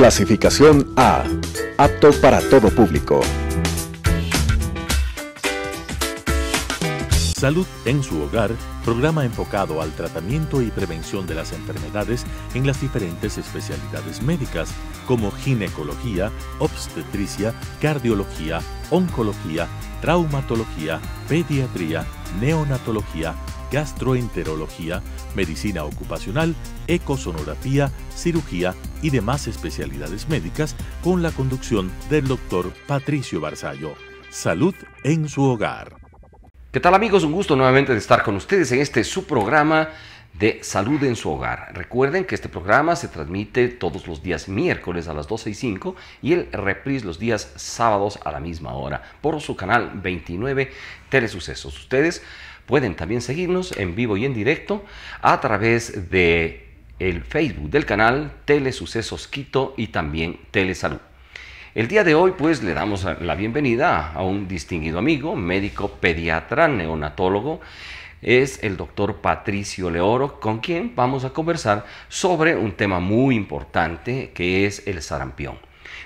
Clasificación A. Apto para todo público. Salud en su hogar, programa enfocado al tratamiento y prevención de las enfermedades en las diferentes especialidades médicas como ginecología, obstetricia, cardiología, oncología, traumatología, pediatría, neonatología, gastroenterología, medicina ocupacional, ecosonografía, cirugía y demás especialidades médicas con la conducción del doctor Patricio Barzallo. Salud en su hogar. ¿Qué tal amigos? Un gusto nuevamente de estar con ustedes en este su programa de Salud en su hogar. Recuerden que este programa se transmite todos los días miércoles a las 12 y 5 y el reprise los días sábados a la misma hora por su canal 29 Telesucesos. Ustedes Pueden también seguirnos en vivo y en directo a través de el Facebook del canal Telesucesos Quito y también Telesalud. El día de hoy pues le damos la bienvenida a un distinguido amigo, médico pediatra, neonatólogo, es el doctor Patricio Leoro, con quien vamos a conversar sobre un tema muy importante que es el sarampión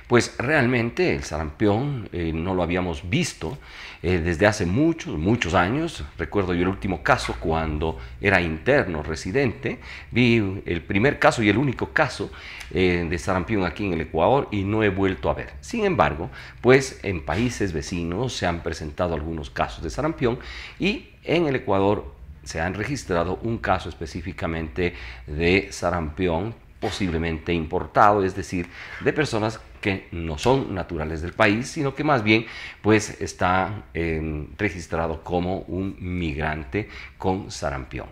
pues realmente el sarampión eh, no lo habíamos visto eh, desde hace muchos, muchos años. Recuerdo yo el último caso cuando era interno, residente, vi el primer caso y el único caso eh, de sarampión aquí en el Ecuador y no he vuelto a ver. Sin embargo, pues en países vecinos se han presentado algunos casos de sarampión y en el Ecuador se han registrado un caso específicamente de sarampión posiblemente importado, es decir, de personas que no son naturales del país, sino que más bien pues está em, registrado como un migrante con sarampión.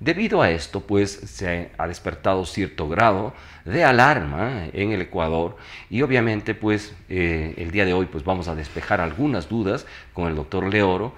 Debido a esto, pues se ha despertado cierto grado de alarma en el Ecuador y obviamente, pues eh, el día de hoy, pues vamos a despejar algunas dudas con el doctor Leoro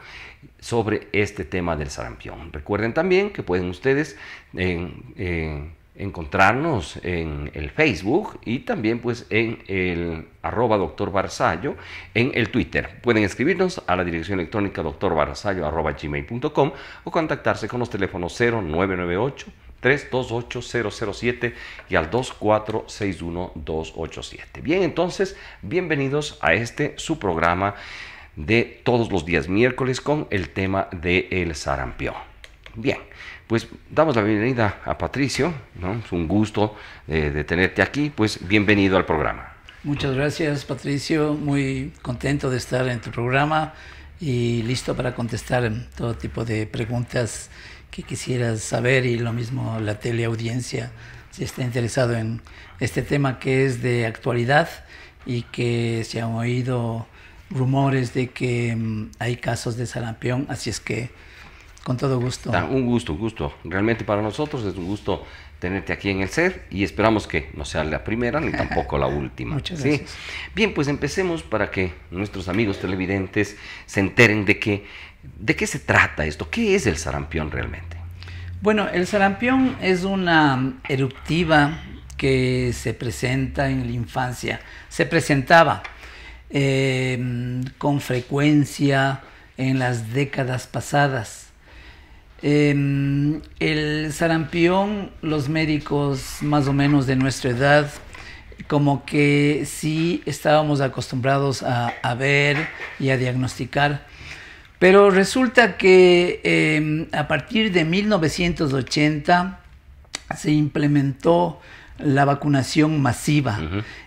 sobre este tema del sarampión. Recuerden también que pueden ustedes en... Eh, encontrarnos en el Facebook y también pues en el arroba doctor Barzallo en el Twitter. Pueden escribirnos a la dirección electrónica doctorbarzallo gmail.com o contactarse con los teléfonos 0998 328-007 y al 2461287. Bien, entonces, bienvenidos a este su programa de todos los días miércoles con el tema del el sarampión. Bien, pues damos la bienvenida a Patricio, ¿no? Es un gusto eh, de tenerte aquí, pues bienvenido al programa. Muchas gracias Patricio, muy contento de estar en tu programa y listo para contestar todo tipo de preguntas que quisieras saber y lo mismo la teleaudiencia si está interesado en este tema que es de actualidad y que se han oído rumores de que mm, hay casos de sarampión, así es que con todo gusto. un gusto, un gusto. Realmente para nosotros es un gusto tenerte aquí en el ser y esperamos que no sea la primera ni tampoco la última. Muchas gracias. Bien, pues empecemos para que nuestros amigos televidentes se enteren de qué de qué se trata esto, qué es el sarampión realmente. Bueno, el sarampión es una eruptiva que se presenta en la infancia. Se presentaba eh, con frecuencia en las décadas pasadas Em, el sarampión, los médicos más o menos de nuestra edad, como que sí estábamos acostumbrados a, ver y a diagnosticar. Pero resulta que em, a partir de 1980 se implementó la vacunación masiva.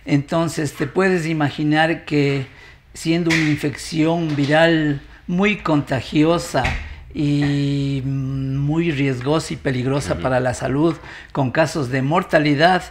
Entonces te puedes imaginar que siendo una infección viral muy contagiosa, y muy riesgosa y peligrosa para la salud, con casos de mortalidad,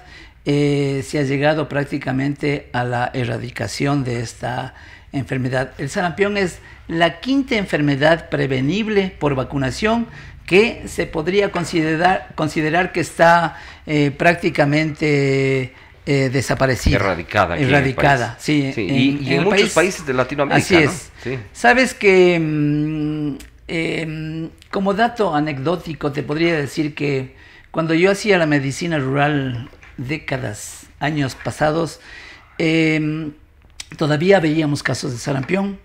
eh, se ha llegado prácticamente a la erradicación de esta enfermedad. El sarampión es la quinta enfermedad prevenible por vacunación que se podría considerar, considerar que está eh, prácticamente eh, desaparecida. Erradicada. Erradicada, sí, y, en, muchos países de Latinoamérica. Así es. Sabes que mm, Em, como dato anecdótico, te podría decir que cuando yo hacía la medicina rural décadas, años pasados, em, todavía veíamos casos de sarampión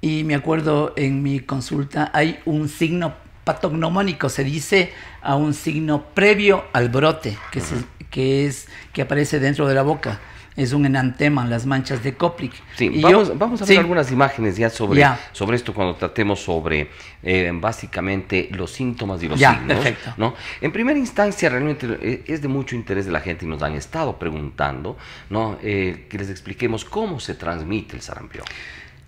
y me acuerdo en mi consulta hay un signo patognomónico, se dice a un signo previo al brote, que aparece dentro de la boca es un enantema, las manchas de Koplik. Sí, vamos, a ver algunas imágenes ya sobre, sobre esto cuando tratemos sobre eh, básicamente los síntomas y los signos. ¿no? En primera instancia, realmente eh, es de mucho interés de la gente y nos han estado preguntando ¿no? Eh, que les expliquemos cómo se transmite el sarampión.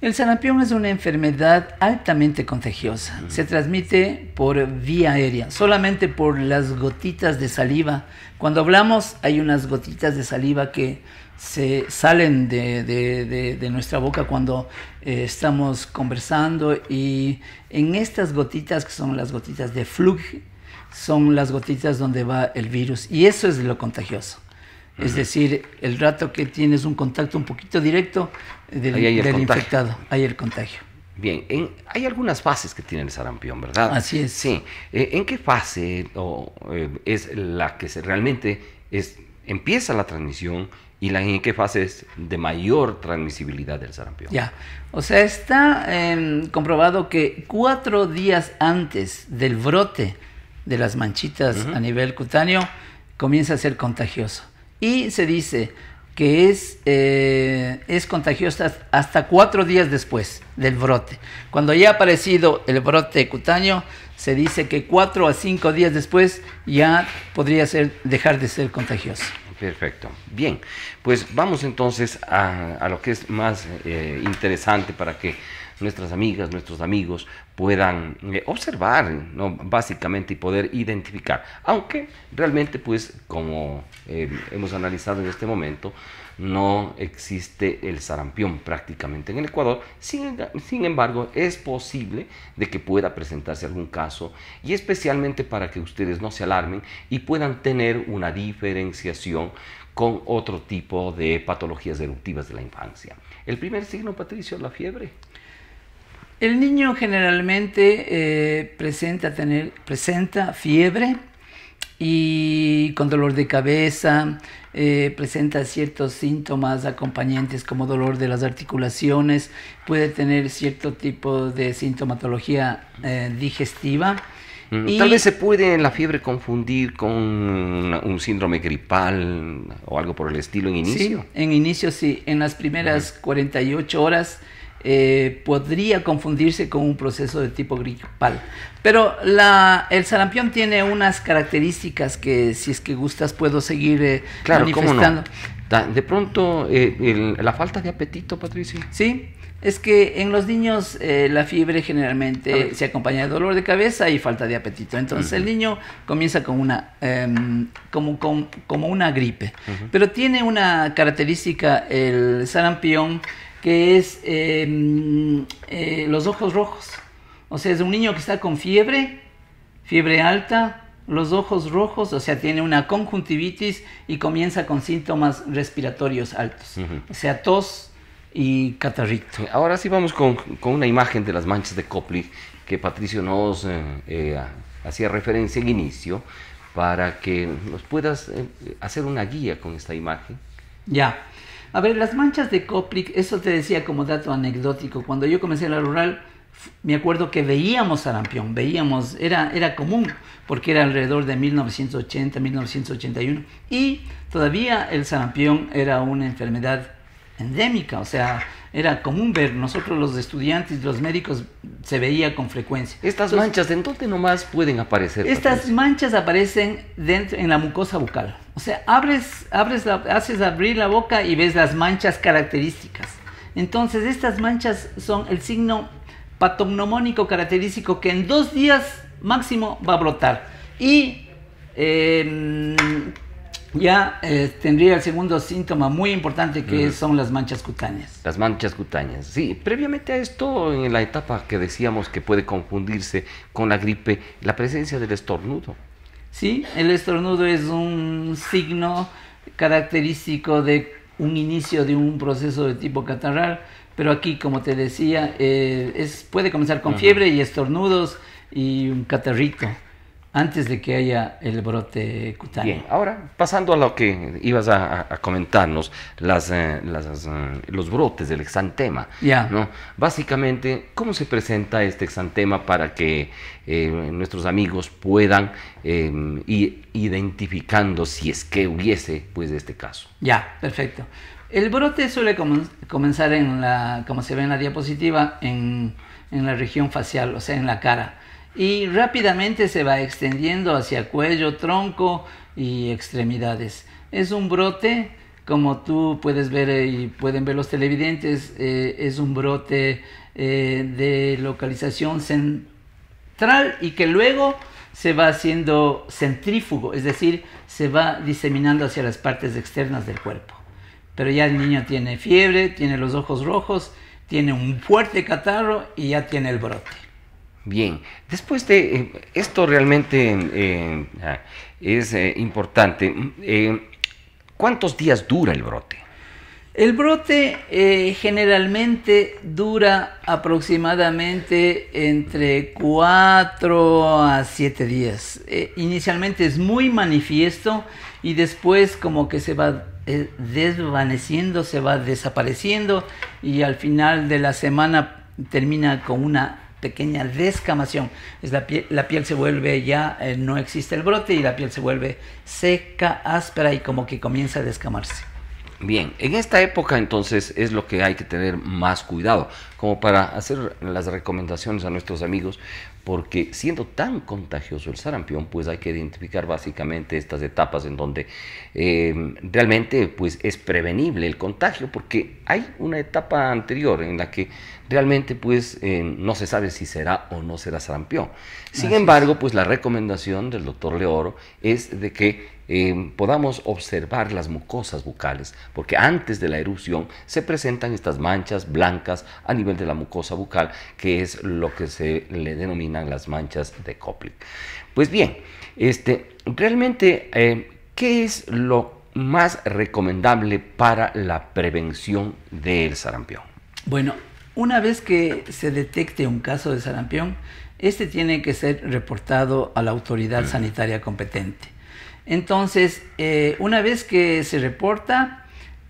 El sarampión es una enfermedad altamente contagiosa. Se transmite por vía aérea, solamente por las gotitas de saliva. Cuando hablamos hay unas gotitas de saliva que se salen de, nuestra boca cuando eh, estamos conversando y en estas gotitas, que son las gotitas de flujo, son las gotitas donde va el virus y eso es lo contagioso. Es decir, el rato que tienes un contacto un poquito directo del, infectado, hay el contagio. Bien, hay algunas fases que tiene el sarampión, ¿verdad? Así es. Sí. Eh, ¿En qué fase eh, es la que realmente es, empieza la transmisión y la, en qué fase es de mayor transmisibilidad del sarampión? Ya, o sea, está em, comprobado que cuatro días antes del brote de las manchitas a nivel cutáneo comienza a ser contagioso y se dice que es, eh, es contagiosa hasta cuatro días después del brote. Cuando ya ha aparecido el brote cutáneo, se dice que cuatro a cinco días después ya podría dejar de ser contagiosa. Perfecto. Bien, pues vamos entonces a, lo que es más eh, interesante para que nuestras amigas, nuestros amigos puedan eh, observar, ¿no? básicamente, y poder identificar. Aunque realmente, pues, como eh, hemos analizado en este momento, no existe el sarampión prácticamente en el Ecuador. Sin, embargo, es posible de que pueda presentarse algún caso y especialmente para que ustedes no se alarmen y puedan tener una diferenciación con otro tipo de patologías eruptivas de la infancia. El primer signo, Patricio, la fiebre. El niño generalmente eh, presenta, tener, presenta fiebre y con dolor de cabeza, eh, presenta ciertos síntomas acompañantes como dolor de las articulaciones, puede tener cierto tipo de sintomatología eh, digestiva. Mm, y Tal vez se puede en la fiebre confundir con un síndrome gripal o algo por el estilo en inicio. en inicio sí, en las primeras 48 horas eh, podría confundirse con un proceso de tipo gripal. Pero el sarampión tiene unas características que, si es que gustas, puedo seguir eh, claro, manifestando. De pronto, eh, la falta de apetito, Patricia. Sí, es que en los niños la fiebre generalmente se acompaña de dolor de cabeza y falta de apetito. Entonces el niño comienza con una, em, como, una gripe. Pero tiene una característica el sarampión que es em, eh, los ojos rojos. O sea, es un niño que está con fiebre, fiebre alta, los ojos rojos, o sea, tiene una conjuntivitis y comienza con síntomas respiratorios altos. O sea, tos y catarrito. Ahora sí vamos con, una imagen de las manchas de Copley que Patricio nos eh, eh, hacía referencia al inicio para que nos puedas hacer una guía con esta imagen. Ya. A ver, las manchas de Copric, eso te decía como dato anecdótico. Cuando yo comencé en la rural, me acuerdo que veíamos sarampión, veíamos, era, era común, porque era alrededor de 1980, 1981, y todavía el sarampión era una enfermedad endémica, o sea, era común ver, nosotros los estudiantes, los médicos, se veía con frecuencia. ¿Estas manchas en dónde nomás pueden aparecer? Estas manchas aparecen dentro, en la mucosa bucal. O sea, abres, abres haces abrir la boca y ves las manchas características. Entonces, estas manchas son el signo patognomónico característico que en dos días máximo va a brotar. Y eh, ya eh, tendría el segundo síntoma muy importante que son las manchas cutáneas. Las manchas cutáneas, sí. Previamente a esto, en la etapa que decíamos que puede confundirse con la gripe, la presencia del estornudo. Sí, el estornudo es un signo característico de un inicio de un proceso de tipo catarral, pero aquí, como te decía, eh, puede comenzar con fiebre y estornudos y un catarrito antes de que haya el brote cutáneo. Bien, ahora pasando a lo que ibas a, comentarnos, las, eh, eh, los brotes del exantema. Ya. ¿no? Básicamente, ¿cómo se presenta este exantema para que eh, nuestros amigos puedan ir identificando si es que hubiese pues, este caso? Ya, perfecto. El brote suele comenzar en la, como se ve en la diapositiva, en la región facial, o sea, en la cara y rápidamente se va extendiendo hacia cuello, tronco y extremidades. Es un brote, como tú puedes ver eh, y pueden ver los televidentes, eh, es un brote eh, de localización central y que luego se va haciendo centrífugo, es decir, se va diseminando hacia las partes externas del cuerpo. Pero ya el niño tiene fiebre, tiene los ojos rojos, tiene un fuerte catarro y ya tiene el brote. Bien, después de eh, esto realmente eh, ah, es eh, importante. Mm, ¿Cuántos días dura el brote? El brote generalmente dura aproximadamente entre 4 a 7 días. inicialmente es muy manifiesto y después como que se va desvaneciendo, se va desapareciendo y al final de la semana termina con una pequeña descamación. Es la, piel, la piel se vuelve ya, eh, no existe el brote y la piel se vuelve seca, áspera y como que comienza a descamarse. Bien, en esta época entonces es lo que hay que tener más cuidado, como para hacer las recomendaciones a nuestros amigos, porque siendo tan contagioso el sarampión, pues hay que identificar básicamente estas etapas en donde eh, realmente pues es prevenible el contagio, porque hay una etapa anterior en la que realmente pues eh, no se sabe si será o no será sarampión. Sin embargo, pues la recomendación del doctor Leoro es de que eh, podamos observar las mucosas bucales, porque antes de la erupción se presentan estas manchas blancas a nivel de la mucosa bucal, que es lo que se le denominan las manchas de Koplik. Pues bien, este, realmente, eh, ¿qué es lo más recomendable para la prevención del sarampión? Bueno, una vez que se detecte un caso de sarampión, este tiene que ser reportado a la autoridad mm. sanitaria competente. Entonces, eh, una vez que se reporta,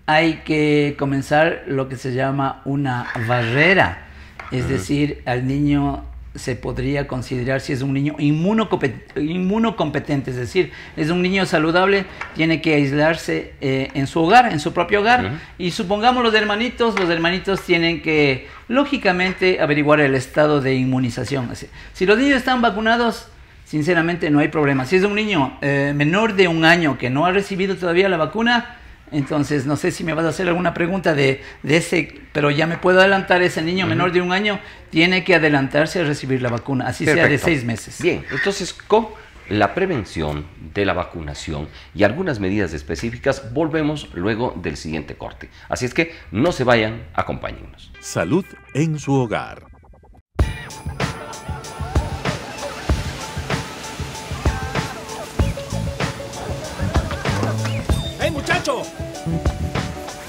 hay que comenzar lo que se llama una barrera, es mm. decir, al niño se podría considerar si es un niño inmunocompetente, es decir, es un niño saludable, tiene que aislarse eh, en su hogar, en su propio hogar. Y supongamos los hermanitos, los hermanitos tienen que, lógicamente, averiguar el estado de inmunización. si los niños están vacunados, sinceramente no hay problema. Si es un niño eh, menor de un año que no ha recibido todavía la vacuna, entonces, no sé si me vas a hacer alguna pregunta de, ese, pero ya me puedo adelantar, ese niño menor de un año tiene que adelantarse a recibir la vacuna, así sea de seis meses. Bien, entonces con la prevención de la vacunación y algunas medidas específicas volvemos luego del siguiente corte. Así es que no se vayan, Acompáñenos. Salud en su hogar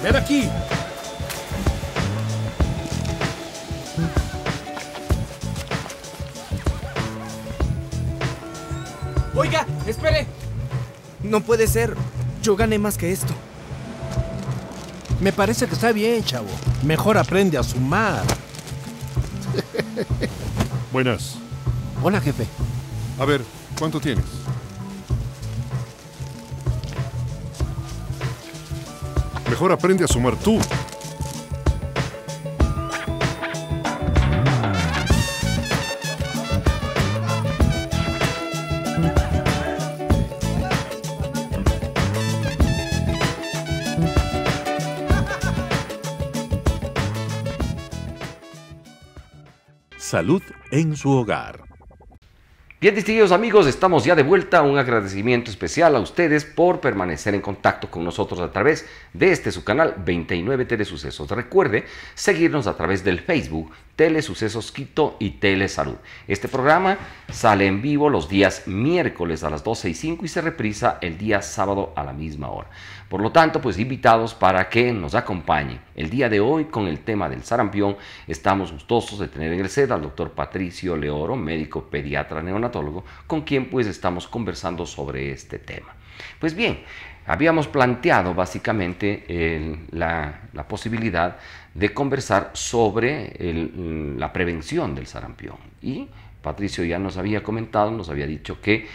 ¡Ven aquí! Oiga, espere. No puede ser. Yo gané más que esto. Me parece que está bien, chavo. Mejor aprende a sumar. Buenas. Hola, jefe. A ver, ¿cuánto tienes? Mejor aprende a sumar tú. Salud en su hogar. Bien, distinguidos amigos, estamos ya de vuelta. Un agradecimiento especial a ustedes por permanecer en contacto con nosotros a través de este su canal 29 Telesucesos. Recuerde seguirnos a través del Facebook Telesucesos Quito y Telesalud. Este programa sale en vivo los días miércoles a las 12 y 5 y se reprisa el día sábado a la misma hora. Por lo tanto, pues invitados para que nos acompañen. El día de hoy con el tema del sarampión estamos gustosos de tener en el set al doctor Patricio Leoro, médico pediatra neonatal con quien pues estamos conversando sobre este tema. Pues bien, habíamos planteado básicamente la, posibilidad de conversar sobre la prevención del sarampión y Patricio ya nos había comentado, nos había dicho que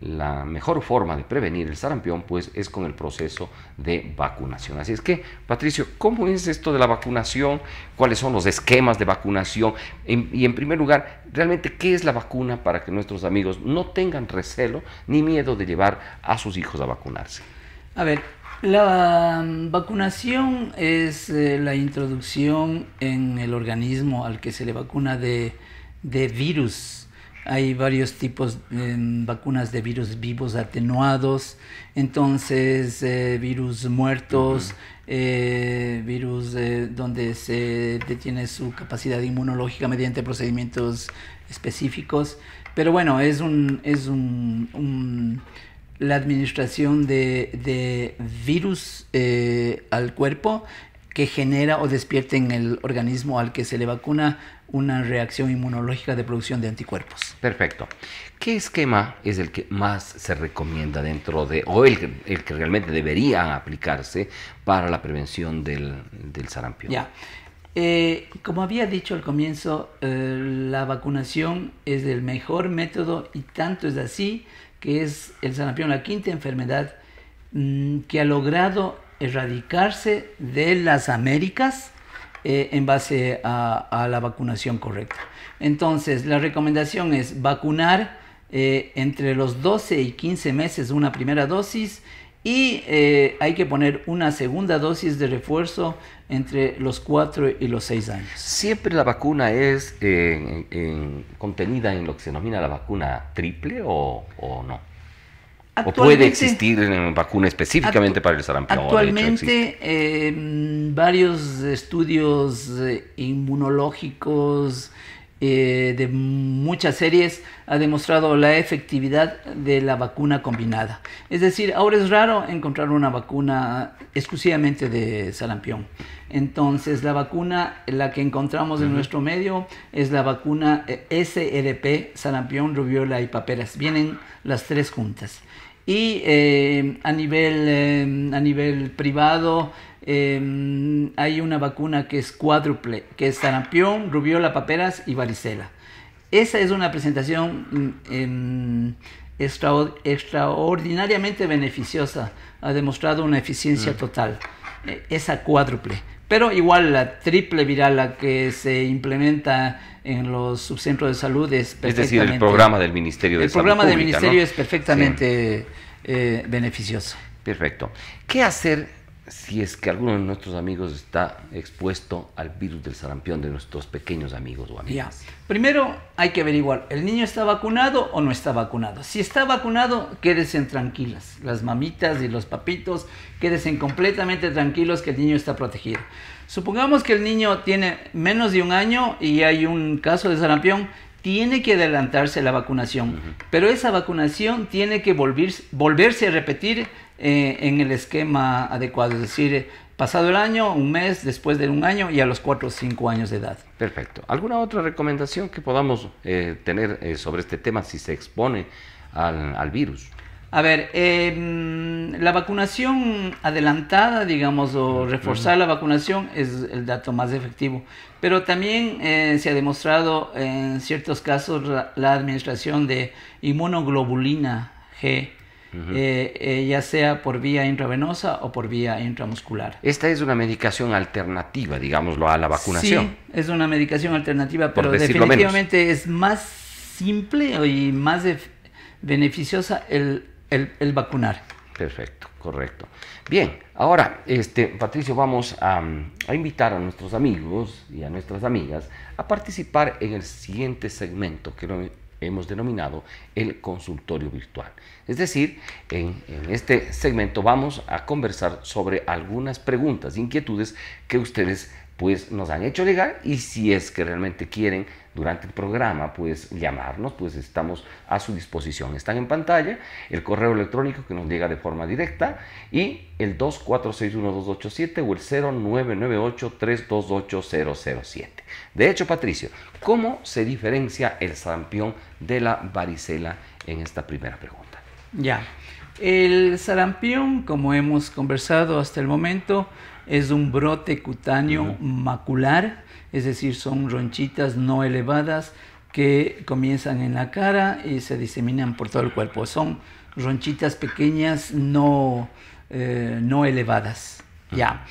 la mejor forma de prevenir el sarampión pues es con el proceso de vacunación. Así es que, Patricio, ¿cómo es esto de la vacunación? ¿Cuáles son los esquemas de vacunación? y en primer lugar, realmente, ¿qué es la vacuna para que nuestros amigos no tengan recelo ni miedo de llevar a sus hijos a vacunarse? A ver, la vacunación es eh, la introducción en el organismo al que se le vacuna de virus hay varios tipos de em, vacunas de virus vivos atenuados, entonces eh, virus muertos, eh, virus eh, donde se detiene su capacidad inmunológica mediante procedimientos específicos. Pero bueno, es un, es un, la administración de, de virus al cuerpo que genera o despierta en el organismo al que se le vacuna una reacción inmunológica de producción de anticuerpos. Perfecto. ¿Qué esquema es el que más se recomienda dentro de, o el, que realmente debería aplicarse para la prevención del, sarampión? Ya. Eh, como había dicho al comienzo, eh, la vacunación es el mejor método y tanto es así que es el sarampión la quinta enfermedad mm, que ha logrado erradicarse de las Américas eh, en base a, la vacunación correcta. Entonces, la recomendación es vacunar eh, entre los 12 y 15 meses una primera dosis y eh, hay que poner una segunda dosis de refuerzo entre los 4 y los 6 años. ¿Siempre la vacuna es contenida en lo que se denomina la vacuna triple o no? ¿O puede existir vacuna específicamente para el sarampión? Actualmente em, varios estudios eh, inmunológicos eh, de muchas series ha demostrado la efectividad de la vacuna combinada. Es decir, ahora es raro encontrar una vacuna exclusivamente de sarampión. Entonces, la vacuna, la que encontramos en nuestro medio, es la vacuna eh, SRP, sarampión, rubiola y paperas. Vienen las tres juntas. Y eh, a, nivel, a nivel privado, Em, hay una vacuna que es cuádruple, que es sarampión, rubiola, paperas y varicela. Esa es una presentación mm, em, extraordinariamente beneficiosa, ha demostrado una eficiencia mm. total, e, esa cuádruple. Pero igual la triple viral, la que se implementa en los subcentros de salud es perfectamente... Es decir, el programa del Ministerio de Salud El programa del Ministerio es perfectamente eh, beneficioso. Perfecto. ¿Qué hacer si es que alguno de nuestros amigos está expuesto al virus del sarampión de nuestros pequeños amigos o amigas. Primero hay que averiguar, ¿el niño está vacunado o no está vacunado? Si está vacunado, quédense tranquilas, las mamitas y los papitos, quédense completamente tranquilos que el niño está protegido. Supongamos que el niño tiene menos de un año y hay un caso de sarampión, tiene que adelantarse la vacunación, pero esa vacunación tiene que volverse, volverse a repetir eh, en el esquema adecuado, es decir, eh, pasado el año, un mes, después de un año y a los 4 o 5 años de edad. Perfecto. ¿Alguna otra recomendación que podamos eh, tener sobre este tema si se expone al, al virus? A ver, em, la vacunación adelantada, digamos, o reforzar la vacunación es el dato más efectivo. Pero también se ha demostrado en ciertos casos la administración de inmunoglobulina G eh, eh, ya sea por vía intravenosa o por vía intramuscular. Esta es una medicación alternativa, digámoslo, a la vacunación. Sí, es una medicación alternativa, pero definitivamente es más simple y más beneficiosa el, vacunar. Perfecto, correcto. Bien, ahora, este, Patricio, vamos a, invitar a nuestros amigos y a nuestras amigas a participar en el siguiente segmento que, hemos denominado el consultorio virtual. Es decir, en, este segmento vamos a conversar sobre algunas preguntas, inquietudes que ustedes pues nos han hecho llegar y si es que realmente quieren durante el programa, puedes llamarnos, pues estamos a su disposición. Están en pantalla el correo electrónico que nos llega de forma directa y el 2461287 o el 0998 328007 De hecho, Patricio, ¿cómo se diferencia el sarampión de la varicela en esta primera pregunta? Ya. El sarampión, como hemos conversado hasta el momento, es un brote cutáneo macular es decir, son ronchitas no elevadas que comienzan en la cara y se diseminan por todo el cuerpo. Son ronchitas pequeñas no, eh, no elevadas. Ya.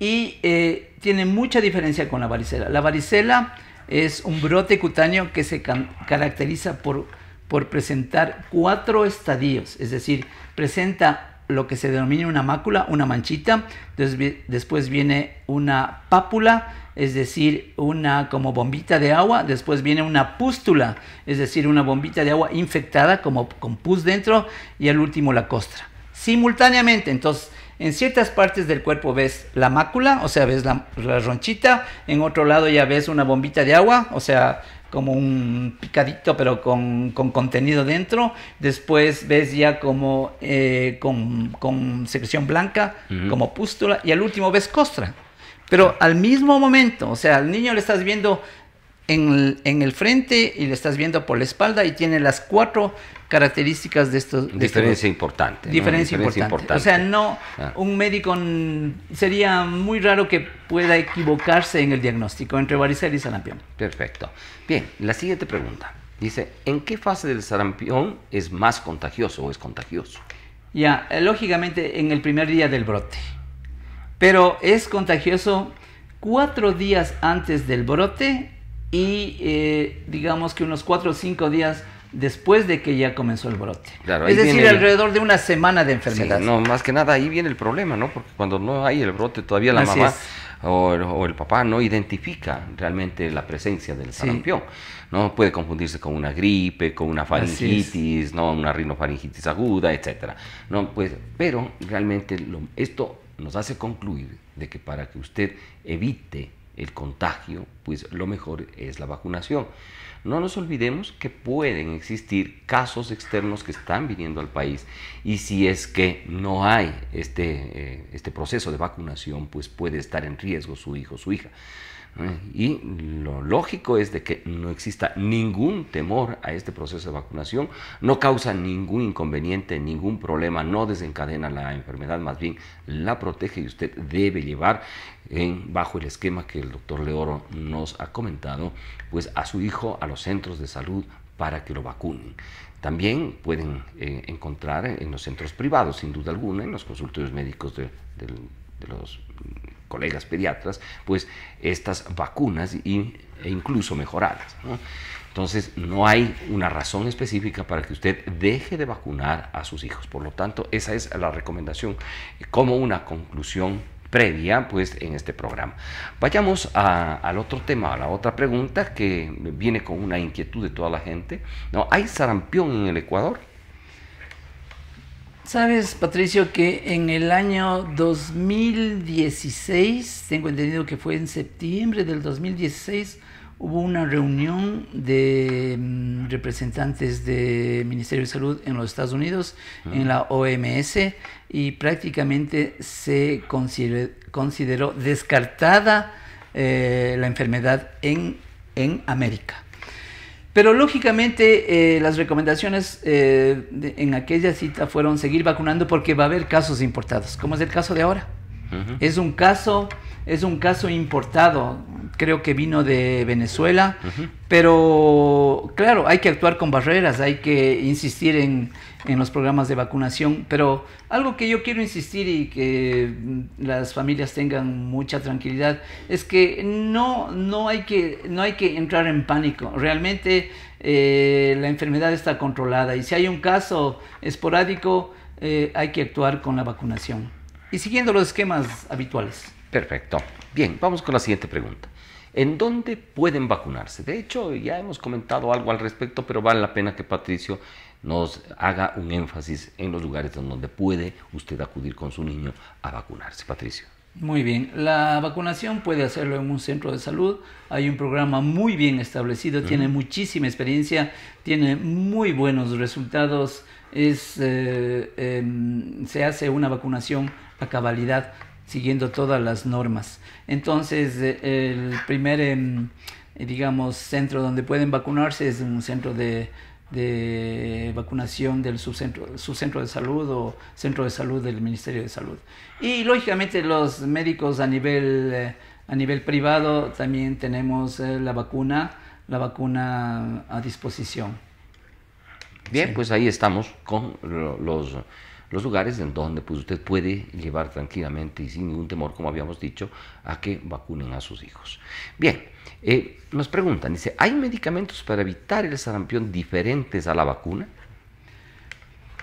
Y eh, tiene mucha diferencia con la varicela. La varicela es un brote cutáneo que se caracteriza por, por presentar cuatro estadios, es decir, presenta lo que se denomina una mácula, una manchita. Después viene una pápula, es decir, una como bombita de agua. Después viene una pústula, es decir, una bombita de agua infectada como con pus dentro. Y al último la costra. Simultáneamente, entonces, en ciertas partes del cuerpo ves la mácula, o sea, ves la, la ronchita. En otro lado ya ves una bombita de agua, o sea, como un picadito, pero con, contenido dentro. Después ves ya como eh, con, con, secreción blanca, como pústula. Y al último ves costra. Pero al mismo momento, o sea, al niño le estás viendo en el, frente y le estás viendo por la espalda y tiene las cuatro características de estos. diferencia importante. Diferencia, importante. O sea, no, ah. un médico sería muy raro que pueda equivocarse en el diagnóstico entre varicela y sarampión. Perfecto. Bien, la siguiente pregunta. Dice, ¿en qué fase del sarampión es más contagioso o es contagioso? Ya, eh, lógicamente en el primer día del brote. Pero es contagioso cuatro días antes del brote y eh, digamos que unos cuatro o cinco días después de que ya comenzó el brote. es decir, alrededor de una semana de enfermedad. no, más que nada ahí viene el problema, ¿no? Porque cuando no hay el brote, todavía la mamá o, el papá no identifica realmente la presencia del sarampión. No puede confundirse con una gripe, con una faringitis, no una rinofaringitis aguda, etcétera. No, pues, pero realmente esto nos hace concluir de que para que usted evite el contagio, pues lo mejor es la vacunación. No nos olvidemos que pueden existir casos externos que están viniendo al país y si es que no hay este, eh, este proceso de vacunación, pues puede estar en riesgo su hijo, su hija. Y lo lógico es de que no exista ningún temor a este proceso de vacunación, no causa ningún inconveniente, ningún problema, no desencadena la enfermedad, más bien la protege y usted debe llevar bajo el esquema que el doctor Leoro nos ha comentado, pues a su hijo a los centros de salud para que lo vacunen. También pueden eh, encontrar en los centros privados, sin duda alguna, en los consultorios médicos de los colegas pediatras, pues estas vacunas y, e incluso mejoradas Entonces, no hay una razón específica para que usted deje de vacunar a sus hijos. Por lo tanto, esa es la recomendación como una conclusión previa pues en este programa. Vayamos al otro tema, a la otra pregunta que viene con una inquietud de toda la gente. ¿no? ¿Hay sarampión en el Ecuador? Sabes, Patricio, que en el año 2016, tengo entendido que fue en septiembre del 2016, hubo una reunión de mm, representantes del Ministerio de Salud en los Estados Unidos, ah. en la OMS, y prácticamente se consideró, consideró descartada eh, la enfermedad en, en América. Pero lógicamente eh, las recomendaciones eh, en aquella cita fueron seguir vacunando porque va a haber casos importados, como es el caso de ahora. Es un caso es un caso importado, creo que vino de Venezuela, pero claro, hay que actuar con barreras, hay que insistir en, los programas de vacunación, pero algo que yo quiero insistir y que las familias tengan mucha tranquilidad es que no, no, hay, que, no hay que entrar en pánico, realmente eh, la enfermedad está controlada y si hay un caso esporádico, eh, hay que actuar con la vacunación y siguiendo los esquemas habituales. Perfecto. Bien, vamos con la siguiente pregunta. ¿En dónde pueden vacunarse? De hecho, ya hemos comentado algo al respecto, pero vale la pena que Patricio nos haga un énfasis en los lugares en donde puede usted acudir con su niño a vacunarse. Patricio. Muy bien, la vacunación puede hacerlo en un centro de salud, hay un programa muy bien establecido, tiene muchísima experiencia, tiene muy buenos resultados, es, eh, em, se hace una vacunación a cabalidad siguiendo todas las normas. Entonces, eh, el primer, em, digamos, centro donde pueden vacunarse es un centro de, vacunación del subcentro, subcentro de salud o centro de salud del Ministerio de Salud. Y lógicamente los médicos a nivel, eh, a nivel privado también tenemos eh, la vacuna, la vacuna a disposición. Bien, pues ahí estamos con los los lugares en donde pues, usted puede llevar tranquilamente y sin ningún temor, como habíamos dicho, a que vacunen a sus hijos. Bien, eh, nos preguntan, dice, ¿hay medicamentos para evitar el sarampión diferentes a la vacuna?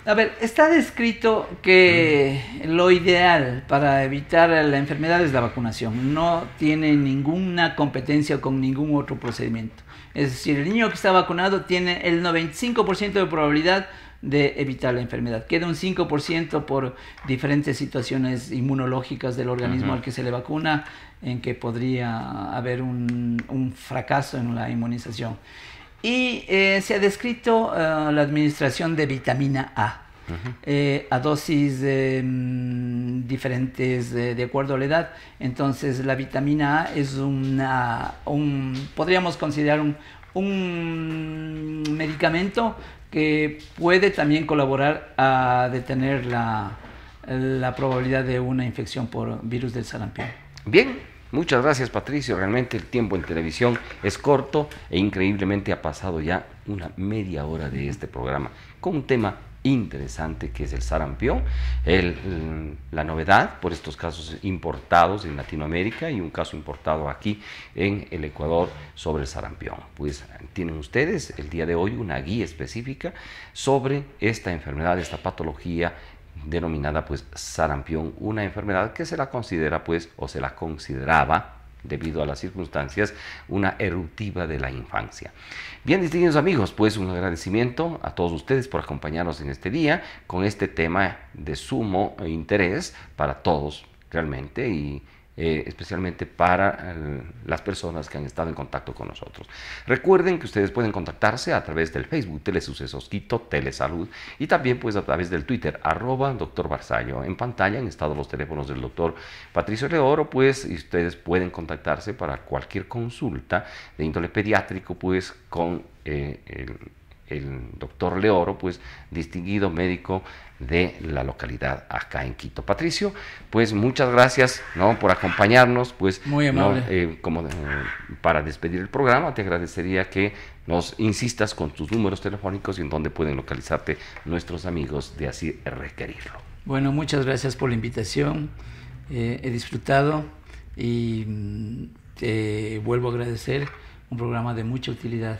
A ver, está descrito que mm. lo ideal para evitar la enfermedad es la vacunación. No tiene ninguna competencia con ningún otro procedimiento. Es decir, el niño que está vacunado tiene el 95% de probabilidad de evitar la enfermedad. Queda un 5% por diferentes situaciones inmunológicas del organismo al que se le vacuna, en que podría haber un, fracaso en la inmunización. Y eh, se ha descrito eh, la administración de vitamina A. Eh, a dosis mm, diferentes de acuerdo a la edad. Entonces la vitamina A es una, un, podríamos considerar un, un medicamento que puede también colaborar a detener la, probabilidad de una infección por virus del sarampión. Bien, muchas gracias Patricio. Realmente el tiempo en televisión es corto e increíblemente ha pasado ya una media hora de este programa con un tema interesante que es el sarampión, la novedad por estos casos importados en Latinoamérica y un caso importado aquí en el Ecuador sobre el sarampión. Pues tienen ustedes el día de hoy una guía específica sobre esta enfermedad, esta patología denominada pues sarampión, una enfermedad que se la considera pues o se la consideraba debido a las circunstancias, una eruptiva de la infancia. Bien, distinguidos amigos, pues un agradecimiento a todos ustedes por acompañarnos en este día con este tema de sumo e interés para todos realmente y eh, especialmente para eh, las personas que han estado en contacto con nosotros. Recuerden que ustedes pueden contactarse a través del Facebook Telesucesos Quito, Telesalud y también pues a través del Twitter, arroba doctor En pantalla han estado los teléfonos del doctor Patricio Leoro, pues y ustedes pueden contactarse para cualquier consulta de índole pediátrico, pues con eh, el el doctor Leoro, pues distinguido médico de la localidad acá en Quito. Patricio, pues muchas gracias ¿no? por acompañarnos, pues Muy amable. Eh, como eh, para despedir el programa te agradecería que nos insistas con tus números telefónicos y en dónde pueden localizarte nuestros amigos de así requerirlo. Bueno, muchas gracias por la invitación, eh, he disfrutado y mm, te vuelvo a agradecer un programa de mucha utilidad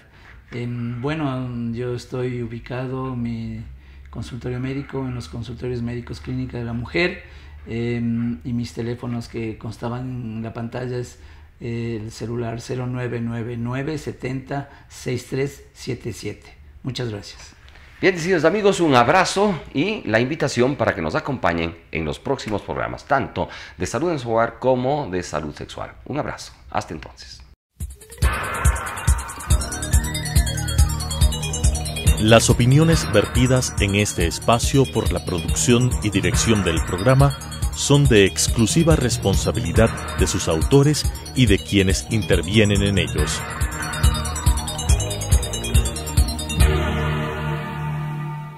bueno, yo estoy ubicado, mi consultorio médico, en los consultorios médicos clínica de la mujer em, y mis teléfonos que constaban en la pantalla es eh, el celular 0999 70 6377. Muchas gracias. Bien, decididos amigos, un abrazo y la invitación para que nos acompañen en los próximos programas, tanto de salud en su hogar como de salud sexual. Un abrazo. Hasta entonces. Las opiniones vertidas en este espacio por la producción y dirección del programa son de exclusiva responsabilidad de sus autores y de quienes intervienen en ellos.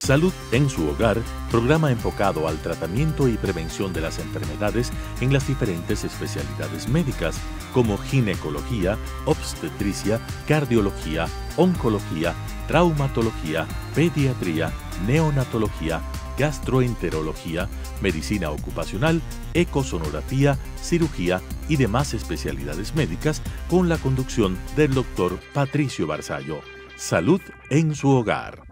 Salud en su hogar, programa enfocado al tratamiento y prevención de las enfermedades en las diferentes especialidades médicas como ginecología, obstetricia, cardiología, oncología, traumatología, pediatría, neonatología, gastroenterología, medicina ocupacional, ecosonografía, cirugía y demás especialidades médicas con la conducción del doctor Patricio Barzallo. Salud en su hogar.